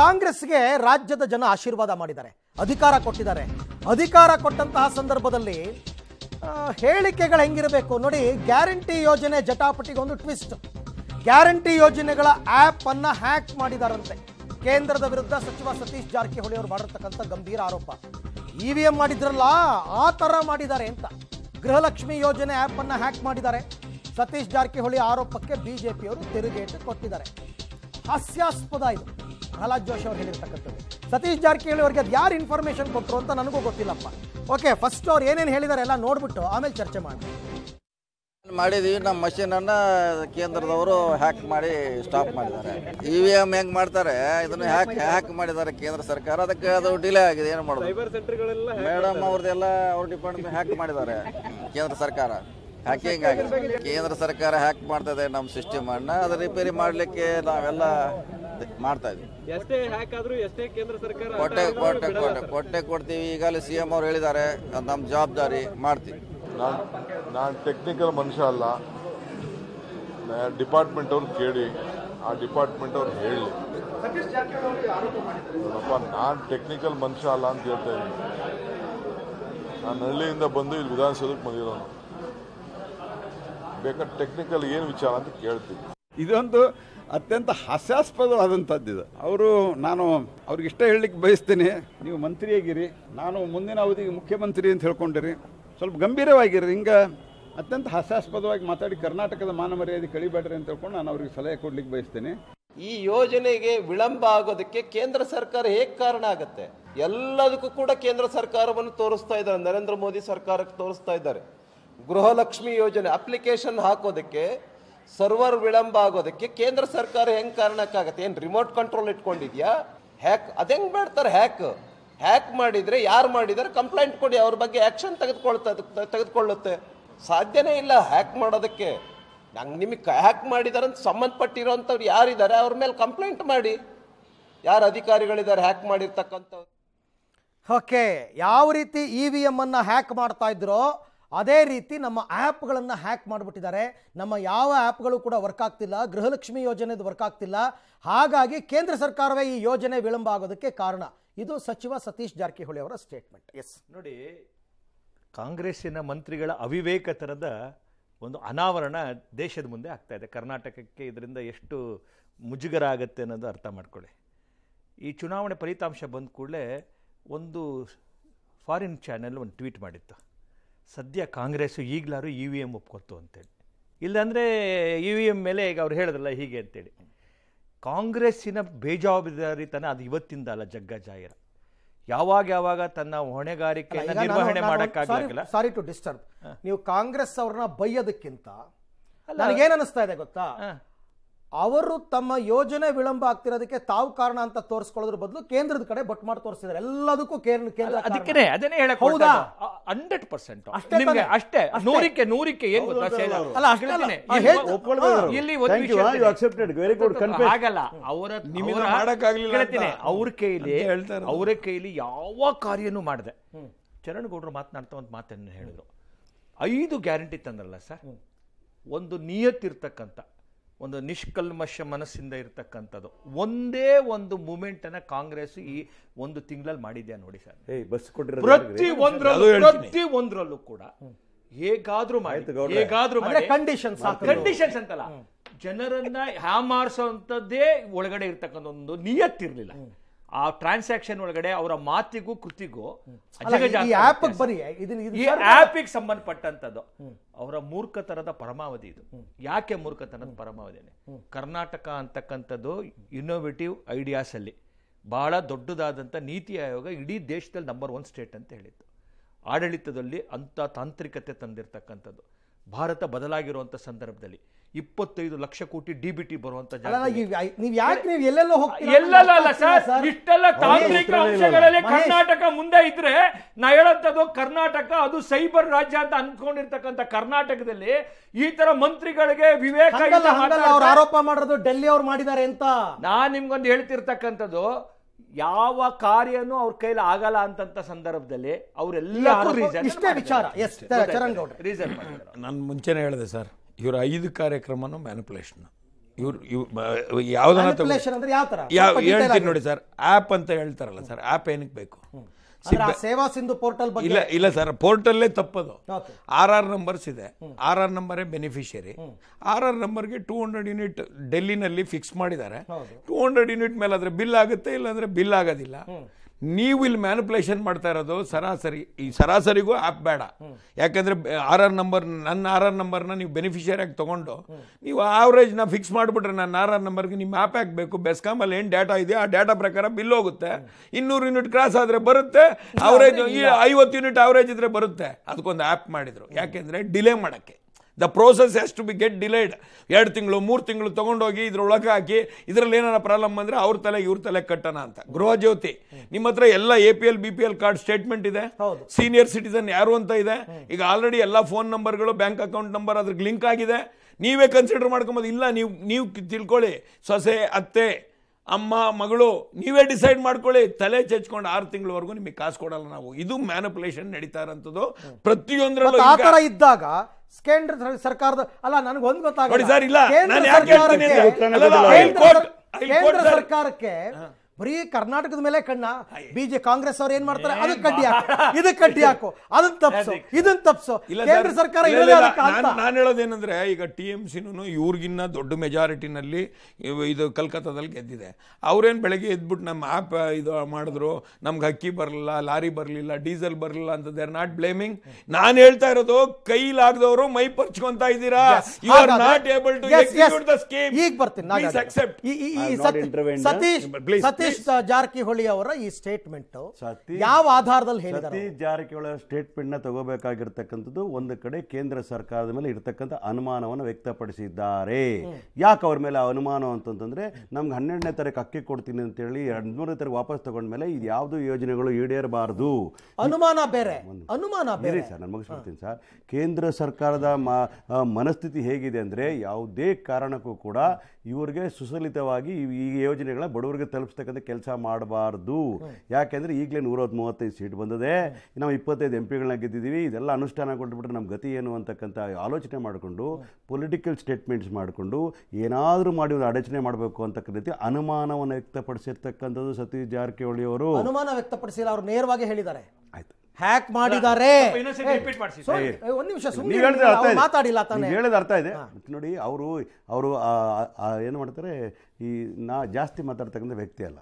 ಕಾಂಗ್ರೆಸ್ಗೆ ರಾಜ್ಯದ ಜನ ಆಶೀರ್ವಾದ ಮಾಡಿದ್ದಾರೆ ಅಧಿಕಾರ ಕೊಟ್ಟಿದ್ದಾರೆ ಅಧಿಕಾರ ಕೊಟ್ಟಂತಹ ಸಂದರ್ಭದಲ್ಲಿ ಹೇಳಿಕೆಗಳು ಹೆಂಗಿರಬೇಕು ನೋಡಿ ಗ್ಯಾರಂಟಿ ಯೋಜನೆ ಜಟಾಪಟಿಗೆ ಒಂದು ಟ್ವಿಸ್ಟ್ ಗ್ಯಾರಂಟಿ ಯೋಜನೆಗಳ ಆ್ಯಪ್ ಅನ್ನು ಹ್ಯಾಕ್ ಮಾಡಿದಾರಂತೆ ಕೇಂದ್ರದ ವಿರುದ್ಧ ಸಚಿವ ಸತೀಶ್ ಜಾರಕಿಹೊಳಿ ಅವರು ಮಾಡಿರ್ತಕ್ಕಂಥ ಗಂಭೀರ ಆರೋಪ ಇ ವಿ ಎಂ ಮಾಡಿದ್ರಲ್ಲ ಆ ಥರ ಮಾಡಿದ್ದಾರೆ ಅಂತ ಗೃಹಲಕ್ಷ್ಮಿ ಯೋಜನೆ ಆ್ಯಪ್ ಅನ್ನ ಹ್ಯಾಕ್ ಮಾಡಿದ್ದಾರೆ ಸತೀಶ್ ಜಾರಕಿಹೊಳಿ ಆರೋಪಕ್ಕೆ ಬಿಜೆಪಿಯವರು ತಿರುಗೇಟು ಕೊಟ್ಟಿದ್ದಾರೆ ಹಾಸ್ಯಾಸ್ಪದ ಇದು ಪ್ರಹ್ಲಾದ್ ಜೋಶಿ ಅವ್ರು ಹೇಳಿರ್ತಕ್ಕಂಥದ್ದು ಸತೀಶ್ ಜಾರಕಿಹೊಳಿ ಅವ್ರಿಗೆ ಅದು ಯಾರು ಇನ್ಫಾರ್ಮೇಷನ್ ಕೊಟ್ಟರು ಅಂತ ನನಗೂ ಗೊತ್ತಿಲ್ಲಪ್ಪ ಓಕೆ ಫಸ್ಟ್ ಅವ್ರು ಏನೇನು ಹೇಳಿದ್ದಾರೆ ಎಲ್ಲ ನೋಡ್ಬಿಟ್ಟು ಆಮೇಲೆ ಚರ್ಚೆ ಮಾಡಿ ಮಾಡಿದೀವಿ ನಮ್ಮ ಮಷಿನನ್ನು ಕೇಂದ್ರದವರು ಹ್ಯಾಕ್ ಮಾಡಿ ಸ್ಟಾಪ್ ಮಾಡಿದ್ದಾರೆ ಇ ವಿ ಎಮ್ ಹೆಂಗ್ ಮಾಡ್ತಾರೆ ಇದನ್ನು ಹ್ಯಾಕ್ ಹ್ಯಾಕ್ ಮಾಡಿದ್ದಾರೆ ಕೇಂದ್ರ ಸರ್ಕಾರ ಅದಕ್ಕೆ ಅದು ಡಿಲೇ ಆಗಿದೆ ಏನು ಮಾಡೋದು ಮೇಡಮ್ ಅವ್ರದ್ದೆಲ್ಲ ಅವ್ರ ಡಿಪಾರ್ಟ್ಮೆಂಟ್ ಹ್ಯಾಕ್ ಮಾಡಿದ್ದಾರೆ ಕೇಂದ್ರ ಸರ್ಕಾರ ಹ್ಯಾಕಿಂಗ್ ಆಗಿದೆ ಕೇಂದ್ರ ಸರ್ಕಾರ ಹ್ಯಾಕ್ ಮಾಡ್ತದೆ ನಮ್ಮ ಸಿಸ್ಟಮನ್ನು ಅದು ರಿಪೇರಿ ಮಾಡಲಿಕ್ಕೆ ನಾವೆಲ್ಲ ಮಾಡ್ತಾ ಇದ್ದೀವಿ ಕೊಟ್ಟೆ ಕೊಡ್ತೀವಿ ಈಗಲೇ ಸಿ ಎಂ ಅವ್ರು ಹೇಳಿದ್ದಾರೆ ನಮ್ಮ ಜವಾಬ್ದಾರಿ ಮಾಡ್ತೀವಿ ನಾನು ಟೆಕ್ನಿಕಲ್ ಮನುಷ್ಯ ಅಲ್ಲ ಡಿಪಾರ್ಟ್ಮೆಂಟ್ ಅವ್ರು ಕೇಳಿ ಆ ಡಿಪಾರ್ಟ್ಮೆಂಟ್ ಅವ್ರು ಹೇಳಿ ಅಪ್ಪ ನಾನು ಟೆಕ್ನಿಕಲ್ ಮನುಷ್ಯ ಅಲ್ಲ ಅಂತ ಹೇಳ್ತಾ ಇದ್ದೀನಿ ನಾನು ಹಳ್ಳಿಯಿಂದ ಬಂದು ಇಲ್ಲಿ ವಿಧಾನಸೌಧಕ್ಕೆ ಬಂದಿರೋನು ಬೇಕಾದ್ರೆ ಟೆಕ್ನಿಕಲ್ ಏನು ವಿಚಾರ ಅಂತ ಕೇಳ್ತೀನಿ ಇದೊಂದು ಅತ್ಯಂತ ಇದು ಅವರು ನಾನು ಇಷ್ಟ ಹೇಳಲಿಕ್ಕೆ ಬಯಸ್ತೀನಿ ನೀವು ಮಂತ್ರಿಯಾಗಿರಿ ನಾನು ಮುಂದಿನ ಅವಧಿಗೆ ಮುಖ್ಯಮಂತ್ರಿ ಅಂತ ಹೇಳ್ಕೊಂಡಿರಿ ಸ್ವಲ್ಪ ಗಂಭೀರವಾಗಿರಿ ಹಿಂಗೆ ಅತ್ಯಂತ ಹಾಸ್ಯಾಸ್ಪದವಾಗಿ ಮಾತಾಡಿ ಕರ್ನಾಟಕದ ಮಾನ ಮರ್ಯಾದೆ ಕಳಿಬೇಡ್ರಿ ಅಂತ ಹೇಳ್ಕೊಂಡು ನಾನು ಅವ್ರಿಗೆ ಸಲಹೆ ಕೊಡ್ಲಿಕ್ಕೆ ಬಯಸ್ತೇನೆ ಈ ಯೋಜನೆಗೆ ವಿಳಂಬ ಆಗೋದಕ್ಕೆ ಕೇಂದ್ರ ಸರ್ಕಾರ ಹೇಗೆ ಕಾರಣ ಆಗುತ್ತೆ ಎಲ್ಲದಕ್ಕೂ ಕೂಡ ಕೇಂದ್ರ ಸರ್ಕಾರವನ್ನು ತೋರಿಸ್ತಾ ಇದ್ದಾರೆ ನರೇಂದ್ರ ಮೋದಿ ಸರ್ಕಾರಕ್ಕೆ ತೋರಿಸ್ತಾ ಇದ್ದಾರೆ ಗೃಹಲಕ್ಷ್ಮಿ ಯೋಜನೆ ಅಪ್ಲಿಕೇಶನ್ ಹಾಕೋದಕ್ಕೆ ಸರ್ವರ್ ವಿಳಂಬ ಆಗೋದಕ್ಕೆ ಕೇಂದ್ರ ಸರ್ಕಾರ ಹೆಂಗ್ ಕಾರಣಕ್ಕಾಗತ್ತೆ ಏನ್ ರಿಮೋಟ್ ಕಂಟ್ರೋಲ್ ಇಟ್ಕೊಂಡಿದ್ಯಾ ಹ್ಯಾಕ್ ಅದೆಂಗ್ ಮಾಡ್ತಾರೆ ಹ್ಯಾಕ್ ಹ್ಯಾಕ್ ಮಾಡಿದರೆ ಯಾರು ಮಾಡಿದರೆ ಕಂಪ್ಲೇಂಟ್ ಕೊಡಿ ಅವ್ರ ಬಗ್ಗೆ ಆಕ್ಷನ್ ತೆಗೆದುಕೊಳ್ತಾ ತೆಗೆದುಕೊಳ್ಳುತ್ತೆ ಸಾಧ್ಯನೇ ಇಲ್ಲ ಹ್ಯಾಕ್ ಮಾಡೋದಕ್ಕೆ ನಂಗೆ ನಿಮಗೆ ಹ್ಯಾಕ್ ಮಾಡಿದಾರೆ ಅಂತ ಸಂಬಂಧಪಟ್ಟಿರೋಂಥವ್ರು ಯಾರಿದ್ದಾರೆ ಅವ್ರ ಮೇಲೆ ಕಂಪ್ಲೇಂಟ್ ಮಾಡಿ ಯಾರು ಅಧಿಕಾರಿಗಳಿದ್ದಾರೆ ಹ್ಯಾಕ್ ಮಾಡಿರ್ತಕ್ಕಂಥವ್ರು ಓಕೆ ಯಾವ ರೀತಿ ಇ ವಿ ಎಮ್ಮನ್ನು ಹ್ಯಾಕ್ ಮಾಡ್ತಾ ಇದ್ರೋ ಅದೇ ರೀತಿ ನಮ್ಮ ಆ್ಯಪ್ಗಳನ್ನು ಹ್ಯಾಕ್ ಮಾಡಿಬಿಟ್ಟಿದ್ದಾರೆ ನಮ್ಮ ಯಾವ ಆ್ಯಪ್ಗಳು ಕೂಡ ವರ್ಕ್ ಆಗ್ತಿಲ್ಲ ಗೃಹಲಕ್ಷ್ಮಿ ಯೋಜನೆದು ವರ್ಕ್ ಆಗ್ತಿಲ್ಲ ಹಾಗಾಗಿ ಕೇಂದ್ರ ಸರ್ಕಾರವೇ ಈ ಯೋಜನೆ ವಿಳಂಬ ಆಗೋದಕ್ಕೆ ಕಾರಣ ಇದು ಸಚಿವ ಸತೀಶ್ ಜಾರಕಿಹೊಳಿ ಅವರ ಸ್ಟೇಟ್ಮೆಂಟ್ ಎಸ್ ನೋಡಿ ಕಾಂಗ್ರೆಸ್ಸಿನ ಮಂತ್ರಿಗಳ ಅವಿವೇಕತನದ ಒಂದು ಅನಾವರಣ ದೇಶದ ಮುಂದೆ ಆಗ್ತಾ ಇದೆ ಕರ್ನಾಟಕಕ್ಕೆ ಇದರಿಂದ ಎಷ್ಟು ಮುಜುಗರ ಆಗುತ್ತೆ ಅನ್ನೋದು ಅರ್ಥ ಮಾಡ್ಕೊಳ್ಳಿ ಈ ಚುನಾವಣೆ ಫಲಿತಾಂಶ ಬಂದ ಕೂಡಲೇ ಒಂದು ಫಾರಿನ್ ಚಾನೆಲ್ ಒಂದು ಟ್ವೀಟ್ ಮಾಡಿತ್ತು ಸದ್ಯ ಕಾಂಗ್ರೆಸ್ಸು ಈಗಲಾರು ಇ ವಿ ಎಮ್ ಒಪ್ಕೊತು ಅಂತೇಳಿ ಇಲ್ಲಾಂದರೆ ಇ ವಿ ಎಮ್ ಮೇಲೆ ಈಗ ಅವ್ರು ಹೇಳಿದ್ರಲ್ಲ ಹೀಗೆ ಅಂತೇಳಿ ಕಾಂಗ್ರೆಸ್ಸಿನ ಬೇಜವಾಬ್ದಾರಿತನ ಅದು ಇವತ್ತಿಂದ ಅಲ್ಲ ಜಗ್ಗ ಜಾಹೀರ ಯಾವಾಗ ಯಾವಾಗ ತನ್ನ ಹೊಣೆಗಾರಿಕೆ ನಿರ್ವಹಣೆ ಮಾಡೋಕ್ಕಾಗಲ್ಲ ಸಾರಿ ಟು ಡಿಸ್ಟರ್ಬ್ ನೀವು ಕಾಂಗ್ರೆಸ್ ಅವ್ರನ್ನ ಬೈಯೋದಕ್ಕಿಂತ ನನಗೇನು ಅನಿಸ್ತಾ ಇದೆ ಗೊತ್ತಾ ಅವರು ತಮ್ಮ ಯೋಜನೆ ವಿಳಂಬ ಆಗ್ತಿರೋದಕ್ಕೆ ತಾವು ಕಾರಣ ಅಂತ ತೋರಿಸ್ಕೊಳ್ಳೋದ್ರ ಬದಲು ಕೇಂದ್ರದ ಕಡೆ ಬಟ್ ಮಾಡಿ ತೋರಿಸಿದ್ದಾರೆ ಎಲ್ಲದಕ್ಕೂ ಕೇಂದ್ರ ಕೇಂದ್ರ ಅದಕ್ಕೆ ಅದೇನೇ ಹೇಳಕ್ ಹೌದಾ ಹಂಡ್ರೆಡ್ ಪರ್ಸೆಂಟ್ ಅಷ್ಟೇ ಅಷ್ಟೇ ನೂರಕ್ಕೆ ನೂರಕ್ಕೆ ಏನು ಅಲ್ಲ ಅಷ್ಟೇ ಇಲ್ಲಿ ಒಂದು ಅಕ್ಸೆಪ್ಟೆಡ್ ವೆರಿ ಗುಡ್ ಆಗಲ್ಲ ಅವರ ನಿಮಗೆ ಮಾಡಕ್ಕಾಗ್ಲಿಲ್ಲ ಹೇಳ್ತೀನಿ ಅವ್ರ ಕೈಯಲ್ಲಿ ಹೇಳ್ತಾರೆ ಅವರ ಕೈಲಿ ಯಾವ ಕಾರ್ಯನೂ ಮಾಡಿದೆ ಚರಣ್ ಗೌಡ್ರು ಮಾತನಾಡ್ತಾ ಒಂದು ಮಾತನ್ನು ಹೇಳಿದ್ರು ಐದು ಗ್ಯಾರಂಟಿ ತಂದ್ರಲ್ಲ ಸರ್ ಒಂದು ನಿಯತ್ತಿರ್ತಕ್ಕಂಥ ಒಂದು ನಿಷ್ಕಲ್ಮಶ ಮನಸ್ಸಿಂದ ಇರತಕ್ಕಂಥದ್ದು ಒಂದೇ ಒಂದು ಮೂಮೆಂಟನ್ನು ಕಾಂಗ್ರೆಸ್ ಈ ಒಂದು ತಿಂಗಳಲ್ಲಿ ಮಾಡಿದ್ಯಾ ನೋಡಿ ಸರ್ ಬಸ್ ಪ್ರತಿ ಒಂದರಲ್ಲೂ ಪ್ರತಿ ಒಂದರಲ್ಲೂ ಕೂಡ ಹೇಗಾದ್ರೂ ಹೇಗಾದ್ರೂ ಕಂಡೀಷನ್ಸ್ ಕಂಡೀಷನ್ಸ್ ಅಂತಲ್ಲ ಜನರನ್ನ ಹ್ಯಾಮ್ ಅಂಥದ್ದೇ ಒಳಗಡೆ ಇರ್ತಕ್ಕಂಥ ಒಂದು ನಿಯತ್ತಿರಲಿಲ್ಲ ಆ ಟ್ರಾನ್ಸಾಕ್ಷನ್ ಒಳಗಡೆ ಅವರ ಮಾತಿಗೂ ಕೃತಿಗೂ ಈ ಆ್ಯಪಿಗೆ ಸಂಬಂಧಪಟ್ಟಂಥದ್ದು ಅವರ ಮೂರ್ಖತನದ ಪರಮಾವಧಿ ಇದು ಯಾಕೆ ಮೂರ್ಖತನದ ಪರಮಾವಧಿ ಕರ್ನಾಟಕ ಅಂತಕ್ಕಂಥದ್ದು ಇನ್ನೋವೇಟಿವ್ ಐಡಿಯಾಸ್ ಅಲ್ಲಿ ಬಹಳ ದೊಡ್ಡದಾದಂಥ ನೀತಿ ಆಯೋಗ ಇಡೀ ದೇಶದಲ್ಲಿ ನಂಬರ್ ಒನ್ ಸ್ಟೇಟ್ ಅಂತ ಹೇಳಿತ್ತು ಆಡಳಿತದಲ್ಲಿ ಅಂತ ತಾಂತ್ರಿಕತೆ ತಂದಿರತಕ್ಕಂಥದ್ದು ಭಾರತ ಬದಲಾಗಿರುವಂಥ ಸಂದರ್ಭದಲ್ಲಿ ಇಪ್ಪತ್ತೈದು ಲಕ್ಷ ಕೋಟಿ ಡಿ ಬಿ ಟಿ ಬರುವಂತ ನೀವು ಯಾಕೆ ನೀವು ಎಲ್ಲೆಲ್ಲೋ ಹೋಗ್ತೀರಾ ಇಷ್ಟೆಲ್ಲ ತಾಂತ್ರಿಕ ಅಂಶಗಳಲ್ಲಿ ಕರ್ನಾಟಕ ಮುಂದೆ ಇದ್ರೆ ನಾ ಹೇಳಂತದ್ದು ಕರ್ನಾಟಕ ಅದು ಸೈಬರ್ ರಾಜ್ಯ ಅಂತ ಅನ್ಕೊಂಡಿರ್ತಕ್ಕಂಥ ಕರ್ನಾಟಕದಲ್ಲಿ ಈ ತರ ಮಂತ್ರಿಗಳಿಗೆ ವಿವೇಕ ಅವ್ರು ಆರೋಪ ಮಾಡೋದು ಡೆಲ್ಲಿ ಅವ್ರು ಮಾಡಿದ್ದಾರೆ ಅಂತ ನಾ ನಿಮ್ಗೊಂದು ಹೇಳ್ತಿರ್ತಕ್ಕಂಥದ್ದು ಯಾವ ಕಾರ್ಯನೂ ಅವ್ರ ಕೈಲಿ ಆಗಲ್ಲ ಅಂತಂತ ಸಂದರ್ಭದಲ್ಲಿ ಅವರೆಲ್ಲ ರೀಸನ್ ವಿಚಾರ ನಾನು ಮುಂಚೆನೆ ಹೇಳಿದೆ ಸರ್ ಇವರ ಐದು ಕಾರ್ಯಕ್ರಮನು ಮ್ಯಾನಿಪುಲೇಷನ್ ಇವ್ರು ಇವ್ ಹೇಳ್ತೀನಿ ನೋಡಿ ಸರ್ ಆ್ಯಪ್ ಅಂತ ಹೇಳ್ತಾರಲ್ಲ ಸರ್ ಆ್ಯಪ್ ಏನಕ್ಕೆ ಬೇಕು ಸೇವಾ ಸಿಂಧು ಪೋರ್ಟಲ್ ಇಲ್ಲ ಇಲ್ಲ ಸರ್ ಪೋರ್ಟಲ್ಲೇ ತಪ್ಪದು ಆರ್ ಆರ್ ನಂಬರ್ಸ್ ಇದೆ ಆರ್ ಆರ್ ನಂಬರೇ ಬೆನಿಫಿಷಿಯರಿ ಆರ್ ಆರ್ ನಂಬರ್ಗೆ ಟೂ ಹಂಡ್ರೆಡ್ ಯೂನಿಟ್ ಡೆಲ್ಲಿನಲ್ಲಿ ಫಿಕ್ಸ್ ಮಾಡಿದ್ದಾರೆ ಟೂ ಹಂಡ್ರೆಡ್ ಯೂನಿಟ್ ಮೇಲೆ ಆದರೆ ಬಿಲ್ ಆಗುತ್ತೆ ಇಲ್ಲಾಂದ್ರೆ ಬಿಲ್ ಆಗೋದಿಲ್ಲ ನೀವು ಇಲ್ಲಿ ಮ್ಯಾನುಪುಲೇಷನ್ ಮಾಡ್ತಾ ಇರೋದು ಸರಾಸರಿ ಈ ಸರಾಸರಿಗೂ ಆ್ಯಪ್ ಬೇಡ ಯಾಕಂದರೆ ಆರ್ ಆರ್ ನಂಬರ್ ನನ್ನ ಆರ್ ಆರ್ ನಂಬರ್ನ ನೀವು ಬೆನಿಫಿಷಿಯರಿಯಾಗಿ ತೊಗೊಂಡು ನೀವು ಆವ್ರೇಜ್ನ ಫಿಕ್ಸ್ ಮಾಡಿಬಿಟ್ರೆ ನನ್ನ ಆರ್ ಆರ್ ನಂಬರ್ಗೆ ನಿಮ್ಮ ಆ್ಯಪ್ ಹಾಕಬೇಕು ಬೆಸ್ಕಾಮಲ್ಲಿ ಏನು ಡೇಟಾ ಇದೆಯಾ ಆ ಡೇಟಾ ಪ್ರಕಾರ ಬಿಲ್ ಹೋಗುತ್ತೆ ಇನ್ನೂರು ಯೂನಿಟ್ ಕ್ರಾಸ್ ಆದರೆ ಬರುತ್ತೆ ಈ ಐವತ್ತು ಯೂನಿಟ್ ಆವ್ರೇಜ್ ಇದ್ರೆ ಬರುತ್ತೆ ಅದಕ್ಕೊಂದು ಆ್ಯಪ್ ಮಾಡಿದರು ಯಾಕೆಂದರೆ ಡಿಲೇ ಮಾಡೋಕ್ಕೆ the process has to be get delayed ಎರಡು ತಿಂಗಳು ಮೂರು ತಿಂಗಳು ತೊಗೊಂಡೋಗಿ ಇದ್ರೊಳಗೆ ಹಾಕಿ ಇದರಲ್ಲಿ ಏನಾರ ಪ್ರಾಬ್ಲಮ್ ಅಂದರೆ ಅವ್ರ ತಲೆ ಇವ್ರ ತಲೆ ಕಟ್ಟೋಣ ಅಂತ ಗೃಹ ಜ್ಯೋತಿ ನಿಮ್ಮ ಹತ್ರ ಎಲ್ಲ A P L B P L card statement ಇದೆ ಸೀನಿಯರ್ ಸಿಟಿಸನ್ ಯಾರು ಅಂತ ಇದೆ ಈಗ ಆಲ್ರೆಡಿ ಎಲ್ಲ ಫೋನ್ ನಂಬರ್ಗಳು ಬ್ಯಾಂಕ್ ಅಕೌಂಟ್ ನಂಬರ್ ಅದ್ರಿಗೆ ಲಿಂಕ್ ಆಗಿದೆ ನೀವೇ ಕನ್ಸಿಡರ್ ಮಾಡ್ಕೊಂಬೋದು ಇಲ್ಲ ನೀವು ನೀವು ತಿಳ್ಕೊಳ್ಳಿ ಸೊಸೆ ಅತ್ತೆ ಅಮ್ಮ ಮಗಳು ನೀವೇ ಡಿಸೈಡ್ ಮಾಡ್ಕೊಳ್ಳಿ ತಲೆ ಚಚ್ಕೊಂಡು ಆರು ತಿಂಗಳವರೆಗೂ ನಿಮಗೆ ಕಾಸು ಕೊಡಲ್ಲ ನಾವು ಇದು ಮ್ಯಾನುಪುಲೇಷನ್ ನಡೀತಾ ಇರೋಂಥದ್ದು ಪ್ರತಿಯೊಂದರ ಇದ್ದಾಗ ಕೇಂದ್ರ ಸರ್ಕಾರದ ಅಲ್ಲ ನನಗೆ ಒಂದು ಗೊತ್ತಾಗ ಸರ್ ಇಲ್ಲ ಸರ್ಕಾರಕ್ಕೆ ಬರೀ ಕರ್ನಾಟಕದ ಮೇಲೆ ಕಣ್ಣ ಬಿಜೆ ಕಾಂಗ್ರೆಸ್ ಅವ್ರು ಏನ್ ಮಾಡ್ತಾರೆ ಅದಕ್ಕೆ ಕಡ್ಡಿ ಹಾಕು ಇದಕ್ಕೆ ಕಡ್ಡಿ ಹಾಕು ಅದನ್ನ ತಪ್ಸು ಇದನ್ ತಪ್ಸು ಕೇಂದ್ರ ಸರ್ಕಾರ ನಾನು ಹೇಳೋದೇನಂದ್ರೆ ಈಗ ಟಿ ಎಂ ಸಿನೂ ಇವ್ರಿಗಿನ್ನ ದೊಡ್ಡ ಮೆಜಾರಿಟಿನಲ್ಲಿ ಇದು ಕಲ್ಕತ್ತಾದಲ್ಲಿ ಗೆದ್ದಿದೆ ಅವ್ರೇನು ಬೆಳಗ್ಗೆ ಎದ್ಬಿಟ್ಟು ನಮ್ಮ ಆ್ಯಪ್ ಇದು ಮಾಡಿದ್ರು ನಮ್ಗೆ ಅಕ್ಕಿ ಬರಲಿಲ್ಲ ಲಾರಿ ಬರಲಿಲ್ಲ ಡೀಸೆಲ್ ಬರಲಿಲ್ಲ ಅಂತ ದೇ ಆರ್ ನಾಟ್ ಬ್ಲೇಮಿಂಗ್ ನಾನು ಹೇಳ್ತಾ ಇರೋದು ಕೈಲಾಗದವರು ಮೈ ಪರ್ಚ್ಕೊಂತ ಇದ್ದೀರಾ you are not able to the scheme ಈಗ ಬರ್ತೀನಿ ಸತೀಶ್ ಸತೀಶ್ ಸತೀಶ್ ಜಾರಕಿಹೊಳಿ ಅವರ ಈ ಸ್ಟೇಟ್ಮೆಂಟ್ ಯಾವ ಆಧಾರದಲ್ಲಿ ಹೇಳಿದ್ದಾರೆ ಸತೀಶ್ ಜಾರಕಿಹೊಳಿ ಸ್ಟೇಟ್ಮೆಂಟ್ ನ ತಗೋಬೇಕಾಗಿರ್ತಕ್ಕಂಥದ್ದು ಒಂದು ಕಡೆ ಕೇಂದ್ರ ಸರ್ಕಾರದ ಮೇಲೆ ಇರತಕ್ಕಂಥ ಅನುಮಾನವನ್ನು ವ್ಯಕ್ತಪಡಿಸಿದ್ದಾರೆ ಯಾಕೆ ಅವ್ರ ಮೇಲೆ ಅನುಮಾನ ಅಂತಂದ್ರೆ ನಮ್ಗೆ ಹನ್ನೆರಡನೇ ತಾರೀಕು ಅಕ್ಕಿ ಕೊಡ್ತೀನಿ ಅಂತ ಹೇಳಿ ಹದಿಮೂರನೇ ತಾರೀಕು ವಾಪಸ್ ತಗೊಂಡ ಮೇಲೆ ಇದು ಯಾವುದು ಯೋಜನೆಗಳು ಈಡೇರಬಾರದು ಅನುಮಾನ ಬೇರೆ ಅನುಮಾನ ಬೇರೆ ಸರ್ ನಾನು ಮುಗಿಸ್ಬಿಡ್ತೀನಿ ಸರ್ ಕೇಂದ್ರ ಸರ್ಕಾರದ ಮನಸ್ಥಿತಿ ಹೇಗಿದೆ ಅಂದ್ರೆ ಯಾವುದೇ ಕಾರಣಕ್ಕೂ ಕೂಡ ಇವರಿಗೆ ಸುಸಲಿತವಾಗಿ ಈ ಯೋಜನೆಗಳ ಬಡವರಿಗೆ ತಲುಪಿಸ್ತಕ್ಕಂಥ ಇರ್ತಕ್ಕಂಥ ಕೆಲಸ ಮಾಡಬಾರ್ದು ಯಾಕೆಂದರೆ ಈಗಲೇ ನೂರ ಮೂವತ್ತೈದು ಸೀಟ್ ಬಂದಿದೆ ನಾವು ಇಪ್ಪತ್ತೈದು ಎಂ ಪಿಗಳನ್ನ ಗೆದ್ದಿದ್ದೀವಿ ಇದೆಲ್ಲ ಅನುಷ್ಠಾನ ಕೊಟ್ಬಿಟ್ರೆ ನಮ್ಮ ಗತಿ ಏನು ಅಂತಕ್ಕಂಥ ಆಲೋಚನೆ ಮಾಡಿಕೊಂಡು ಪೊಲಿಟಿಕಲ್ ಸ್ಟೇಟ್ಮೆಂಟ್ಸ್ ಮಾಡಿಕೊಂಡು ಏನಾದರೂ ಮಾಡಿ ಒಂದು ಅಡಚಣೆ ಮಾಡಬೇಕು ಅಂತಕ್ಕಂಥ ರೀತಿ ಅನುಮಾನವನ್ನು ವ್ಯಕ್ತಪಡಿಸಿರ್ತಕ್ಕಂಥದ್ದು ಸತೀಶ್ ಜಾರಕಿಹೊಳಿ ಅವರು ಅನುಮಾನ ವ್ಯಕ್ತಪಡಿಸಿಲ್ಲ ಅವರು ನೇರವಾಗಿ ಹೇಳಿದ್ದಾರೆ ಆಯ್ತು ಹ್ಯಾಕ್ ಮಾಡಿದ್ದಾರೆ ಒಂದು ಮಾತಾಡಿಲ್ಲ ಹೇಳಿದ ಅರ್ಥ ಇದೆ ನೋಡಿ ಅವರು ಅವರು ಏನು ಮಾಡ್ತಾರೆ ಈ ನಾ ಜಾಸ್ತಿ ಮಾತಾಡ್ತಕ್ಕಂಥ ವ್ಯಕ್ತಿ ಅಲ್ಲ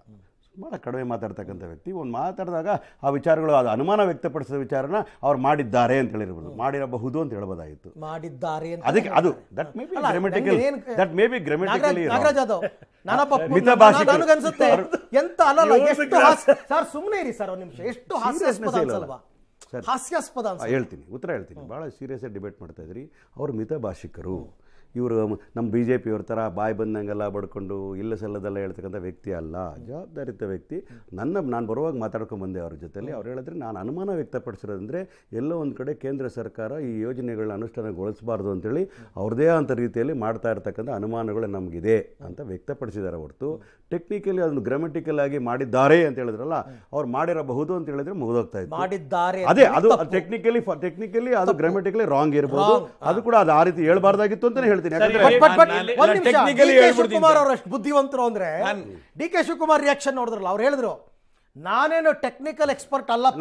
ಸುಮಾರು ಕಡಿಮೆ ಮಾತಾಡ್ತಕ್ಕಂಥ ವ್ಯಕ್ತಿ ಒಂದು ಮಾತಾಡಿದಾಗ ಆ ವಿಚಾರಗಳು ಅದು ಅನುಮಾನ ವ್ಯಕ್ತಪಡಿಸಿದ ವಿಚಾರನ ಅವ್ರು ಮಾಡಿದ್ದಾರೆ ಅಂತ ಹೇಳಿರ್ಬೋದು ಮಾಡಿರಬಹುದು ಅಂತ ಹೇಳ್ಬೋದಾಗಿತ್ತು ಮಾಡಿದ್ದಾರೆ ಅದಕ್ಕೆ ಅದು that may be grammatical that may be grammatically ಮಿತ ಭಾಷೆ ಎಂತ ಅಲ್ಲ ಎಷ್ಟು ಸರ್ ಸುಮ್ಮನೆ ಇರಿ ಸರ್ ಒಂದು ನಿಮಿಷ ಎಷ್ಟು ಹಾಸ್ಯಾಸ್ಪದ ಅನ್ಸಲ್ವಾ ಹಾಸ್ಯಾಸ್ಪದ ಹೇಳ್ತೀನಿ ಉತ್ತರ ಹೇಳ್ತೀನಿ ಭಾಳ ಸೀರಿಯಸ್ ಡಿಬೇಟ್ ಮಾಡ್ತಾ ಇದ್ರಿ ಅವರು ಮಿತ ಭಾಷಿಕರು ಇವರು ನಮ್ಮ ಬಿ ಜೆ ಪಿಯವ್ರ ಥರ ಬಾಯಿ ಬಂದಂಗೆಲ್ಲ ಬಡ್ಕೊಂಡು ಇಲ್ಲ ಸಲ್ಲದೆಲ್ಲ ಹೇಳ್ತಕ್ಕಂಥ ವ್ಯಕ್ತಿ ಅಲ್ಲ ಜವಾಬ್ದಾರಿತ ವ್ಯಕ್ತಿ ನನ್ನ ನಾನು ಬರುವಾಗ ಮಾತಾಡ್ಕೊಂಡು ಬಂದೆ ಅವ್ರ ಜೊತೆಲಿ ಅವ್ರು ಹೇಳಿದ್ರೆ ನಾನು ಅನುಮಾನ ವ್ಯಕ್ತಪಡಿಸಿರೋದಂದ್ರೆ ಎಲ್ಲೋ ಒಂದು ಕಡೆ ಕೇಂದ್ರ ಸರ್ಕಾರ ಈ ಯೋಜನೆಗಳನ್ನ ಅನುಷ್ಠಾನಗೊಳಿಸಬಾರ್ದು ಅಂತೇಳಿ ಅವ್ರದೇ ಅಂತ ರೀತಿಯಲ್ಲಿ ಮಾಡ್ತಾ ಇರ್ತಕ್ಕಂಥ ಅನುಮಾನಗಳು ನಮಗಿದೆ ಅಂತ ವ್ಯಕ್ತಪಡಿಸಿದ್ದಾರೆ ಹೊರತು ಟೆಕ್ನಿಕಲಿ ಅದನ್ನು ಗ್ರಾಮೆಟಿಕಲ್ ಆಗಿ ಮಾಡಿದ್ದಾರೆ ಅಂತ ಹೇಳಿದ್ರಲ್ಲ ಅವ್ರು ಮಾಡಿರಬಹುದು ಅಂತ ಹೇಳಿದ್ರೆ ಮುಗಿದೋಗ್ತಾ ಇದ್ದಾರೆ ಮಾಡಿದ್ದಾರೆ ಅದೇ ಅದು ಟೆಕ್ನಿಕಲಿ ಟೆಕ್ನಿಕಲಿ ಅದು ಗ್ರಾಮೆಟಿಕಲಿ ರಾಂಗ್ ಇರ್ಬೋದು ಅದು ಕೂಡ ಅದು ಆ ರೀತಿ ಹೇಳ್ಬಾರ್ದಾಗಿತ್ತು ಅಂತಲೇ ಹೇಳಿ ಹೇಳ್ತೀನಿ ಶಿವಕುಮಾರ್ ಅವರು ಅಷ್ಟು ಬುದ್ಧಿವಂತರು ಅಂದ್ರೆ ಡಿ ಕೆ ಶಿವಕುಮಾರ್ ರಿಯಾಕ್ಷನ್ ನೋಡಿದ್ರಲ್ಲ ಅವ್ರು ಹೇಳಿದ್ರು ನಾನೇನು ಟೆಕ್ನಿಕಲ್ ಎಕ್ಸ್ಪರ್ಟ್ ಅಲ್ಲ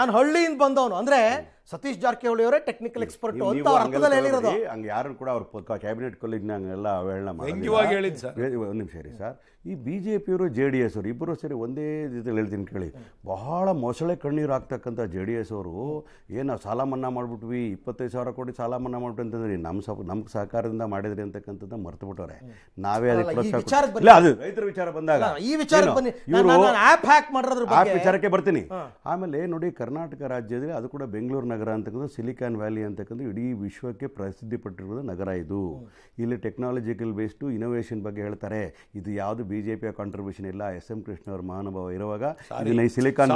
ನಾನು ಹಳ್ಳಿಯಿಂದ ಬಂದವನು ಅಂದ್ರೆ ಸತೀಶ್ ಜಾರಕಿಹೊಳಿ ಅವರೇ ಟೆಕ್ನಿಕಲ್ ಎಕ್ಸ್ಪರ್ಟ್ ಅಂತ ಅವ್ರ ಅರ್ಥದಲ್ಲಿ ಹೇಳಿರೋದು ಹಂಗೆ ಯಾರು ಕೂಡ ಅವ್ರ ಕ್ಯಾಬಿನೆಟ್ ಕಾಲೇಜ್ ಹಂಗೆಲ್ಲ ಅವಹೇಳನ ಮಾಡಿ ಒಂದು ನಿಮಿಷ ರೀ ಸರ್ ಈ ಬಿ ಜೆ ಅವರು ಜೆ ಡಿ ಎಸ್ ಅವರು ಇಬ್ಬರು ಸೇರಿ ಒಂದೇ ರೀತಿಯಲ್ಲಿ ಹೇಳ್ತೀನಿ ಕೇಳಿ ಬಹಳ ಮೊಸಳೆ ಕಣ್ಣೀರು ಆಗ್ತಕ್ಕಂಥ ಜೆ ಡಿ ಎಸ್ ಅವರು ಏನು ಸಾಲ ಮನ್ನಾ ಮಾಡಿಬಿಟ್ವಿ ಇಪ್ಪತ್ತೈದು ಸಾವಿರ ಕೋಟಿ ಸಾಲ ಮನ್ನಾ ಮಾಡಿಬಿಟ್ಟು ಅಂತಂದ್ರೆ ನಮ್ಮ ಸಬ್ ನಮ್ಮ ಸಹಕಾರದಿಂದ ಮಾಡಿದ್ರಿ ಅಂತಕ್ಕಂಥದ್ದು ಮರ್ತು ಬಿಟ್ಟವ್ರೆ ನಾವೇ ಅದಕ್ಕೆ ಇಲ್ಲ ಅದು ರೈತರ ವಿಚಾರ ಬಂದಾಗ ಈ ವಿಚಾರ ಬನ್ನಿ ಆ್ಯಪ್ ಹ್ಯಾಕ್ ಮಾಡಿರೋದ್ರ ಆ್ಯಪ್ ವಿಚಾರಕ್ಕೆ ಬರ್ತೀನಿ ಆಮೇಲೆ ನೋಡಿ ಕರ್ನಾಟಕ ರಾಜ್ಯದಲ್ಲಿ ಅದು ಕೂಡ ಬೆಂಗಳೂರಿನ ನಗರ ಅಂತಕ್ಕಂಥ ಸಿಲಿಕಾನ್ ವ್ಯಾಲಿ ಅಂತಕ್ಕಂಥ ಇಡೀ ವಿಶ್ವಕ್ಕೆ ಪ್ರಸಿದ್ಧಿ ಪಟ್ಟಿರುವುದು ನಗರ ಇದು ಇಲ್ಲಿ ಟೆಕ್ನಾಲಜಿಕಲ್ ಬೇಸ್ಡು ಇನೋವೇಷನ್ ಬಗ್ಗೆ ಹೇಳ್ತಾರೆ ಇದು ಯಾವುದು ಬಿ ಜೆ ಪಿಯ ಕಾಂಟ್ರಿಬ್ಯೂಷನ್ ಇಲ್ಲ ಎಸ್ ಎಂ ಕೃಷ್ಣ ಅವರ ಮಹಾನುಭಾವ ಇರುವಾಗ ಇಲ್ಲಿ ಈ ಸಿಲಿಕಾನ್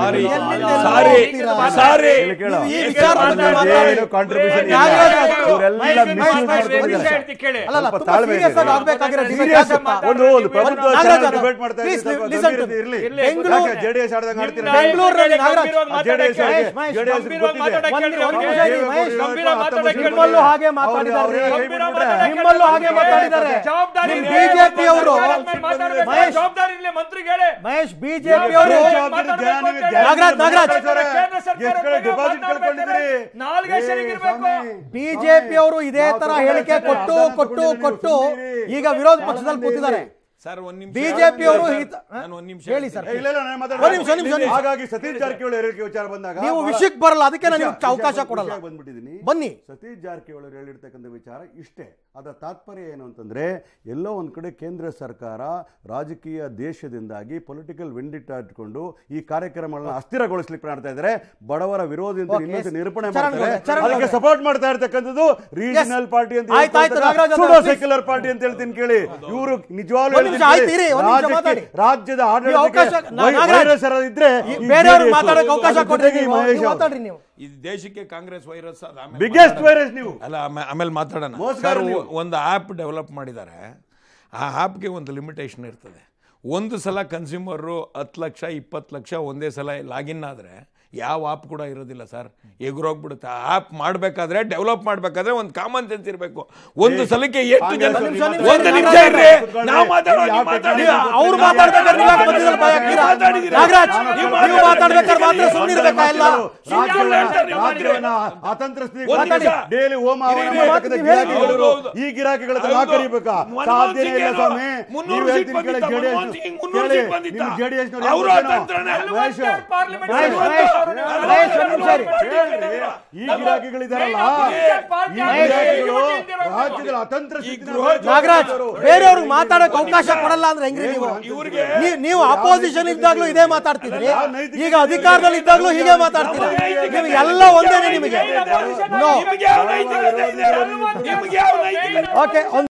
ಕಾಂಟ್ರಿಬ್ಯೂಷನ್ ನಿಮ್ಮಲ್ಲೂ ಹಾಗೆ ನಿಮ್ಮಲ್ಲೂ ಹಾಗೆ ಮಹೇಶ್ ಬಿಜೆಪಿ ಅವರು ಬಿಜೆಪಿ ಅವರು ಇದೇ ತರ ಹೇಳಿಕೆ ಕೊಟ್ಟು ಕೊಟ್ಟು ಕೊಟ್ಟು ಈಗ ವಿರೋಧ ಪಕ್ಷದಲ್ಲಿ ಕೂತಿದ್ದಾರೆ ಸರ್ ಒಂದ್ ನಿಮಿಷ ಬಿಜೆಪಿ ಅವರು ನಾನು ಒಂದ್ ನಿಮಿಷ ಹೇಳಿ ಸರ್ ಇಲ್ಲ ಇಲ್ಲ ನಾನು ಒಂದ್ ನಿಮಿಷ, ನಿಮಿಷ, ಒಂದ್ ನಿಮಿಷ. ಹಾಗಾಗಿ ಸತೀಶ್ ಜಾರಕಿಹೊಳಿ ಹೇಳಿಕೆ ವಿಚಾರ ಬಂದಾಗ ನೀವು ವಿಷಯಕ್ಕೆ ಬರಲ್ಲ, ಅದಕ್ಕೆ ನಾನು ಅವಕಾಶ ಕೊಡಲ್ಲ. ವಿಷಯ ಬಂದ್ಬಿಟ್ಟಿದ್ದೀನಿ ಬನ್ನಿ. ಸತೀಶ್ ಜಾರಕಿಹೊಳಿ ಹೇಳಿರ್ತಕ್ಕಂಥ ವಿಚಾರ ಇಷ್ಟೇ ಅದರ ತಾತ್ಪರ್ಯ ಏನು ಅಂತಂದ್ರೆ ಎಲ್ಲೋ ಒಂದು ಕಡೆ ಕೇಂದ್ರ ಸರ್ಕಾರ ರಾಜಕೀಯ ದೇಶದಿಂದಾಗಿ ಪೊಲಿಟಿಕಲ್ ವೆಂಡಿಟ್ ಇಟ್ಕೊಂಡು ಈ ಕಾರ್ಯಕ್ರಮಗಳನ್ನ ಅಸ್ಥಿರಗೊಳಿಸ್ಲಿಕ್ಕೆ ಮಾಡ್ತಾ ಇದ್ದಾರೆ ಬಡವರ ವಿರೋಧದಿಂದ Okay, ಇನ್ನೊಂದು ನಿರೂಪಣೆ ಮಾಡ್ತಾರೆ ಅದಕ್ಕೆ ಸಪೋರ್ಟ್ ಮಾಡ್ತಾ ಇರ್ತಕ್ಕಂಥದ್ದು ರೀಜನಲ್ ಪಾರ್ಟಿ ಅಂತ ಆಯ್ತು, ಆಯ್ತು, ಸೆಕ್ಯುಲರ್ ಪಾರ್ಟಿ ಅಂತ ಹೇಳ್ತೀನಿ ಕೇಳಿ ಇವರು ನಿಜವಾಗ್ಲೂ ರಾಜ್ಯದ ಮಾತಾಡಕ್ಕೆ ಅವಕಾಶ ಕೊಟ್ಟಿದ್ದೀವಿ ಮಾತಾಡ್ರಿ ನೀವು ಈ ದೇಶಕ್ಕೆ ಕಾಂಗ್ರೆಸ್ ವೈರಸ್ ಬಿಗ್ಗೆಸ್ಟ್ ವೈರಸ್ ನೀವು ಅಲ್ಲ ಆಮೇಲೆ ಮಾತಾಡೋಣ ಒಂದು ಆ್ಯಪ್ ಡೆವಲಪ್ ಮಾಡಿದ್ದಾರೆ ಆ ಆ್ಯಪ್ಗೆ ಒಂದು ಲಿಮಿಟೇಷನ್ ಇರ್ತದೆ ಒಂದು ಸಲ ಕನ್ಸ್ಯೂಮರು ಹತ್ತು ಲಕ್ಷ ಇಪ್ಪತ್ತು ಲಕ್ಷ ಒಂದೇ ಸಲ ಲಾಗಿನ್ ಆದರೆ ಯಾವ ಆ್ಯಪ್ ಕೂಡ ಇರೋದಿಲ್ಲ ಸರ್ ಎಗುರೋಗ್ಬಿಡುತ್ತೆ ಆ ಆ್ಯಪ್ ಮಾಡಬೇಕಾದ್ರೆ ಡೆವಲಪ್ ಮಾಡಬೇಕಾದ್ರೆ ಒಂದು ಕಾಮನ್ ಸೆನ್ಸ್ ಇರಬೇಕು ಒಂದು ಸಲಕ್ಕೆ ಎಷ್ಟು ಜನ ಒಂದು ನಿಮಿಷ ಇರ್ರಿ ನಾವು ಅವ್ರು ಈ ಗಿರಾಕಿಗಳ ಕರಿಬೇಕಾ ಸಾಧ್ಯ ಇಲ್ಲ ಸ್ವಾಮಿ ನೀವು ಹೇಳ್ತೀನಿ ಜೆಡಿಎಸ್ ನಾಗರಾಜ್ ಬೇರೆಯವ್ರಿಗೆ ಮಾತಾಡೋಕೆ ಅವಕಾಶ ಕೊಡಲ್ಲ ಅಂದ್ರೆ ಹೆಂಗ್ರಿ ನೀವು ನೀವು ಅಪೋಸಿಷನ್ ಇದ್ದಾಗ್ಲೂ ಇದೇ ಮಾತಾಡ್ತಿದ್ರಿ ಈಗ ಅಧಿಕಾರದಲ್ಲಿ ಇದ್ದಾಗ್ಲೂ ಹೀಗೆ ಮಾತಾಡ್ತೀರಿ ನಿಮಗೆ ಎಲ್ಲ ಒಂದೇನೆ ನಿಮಗೆ ಓಕೆ